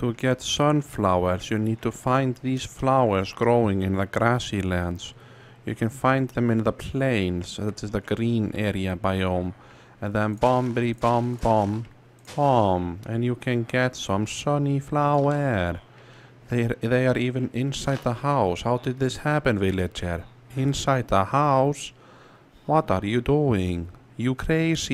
to get sunflowers, you need to find these flowers growing in the grassy lands. You can find them in the plains, that is the green area biome. And then bombity bomb bomb bomb. And you can get some sunny flower. They are, they are even inside the house. How did this happen, villager? Inside the house? What are you doing? You crazy?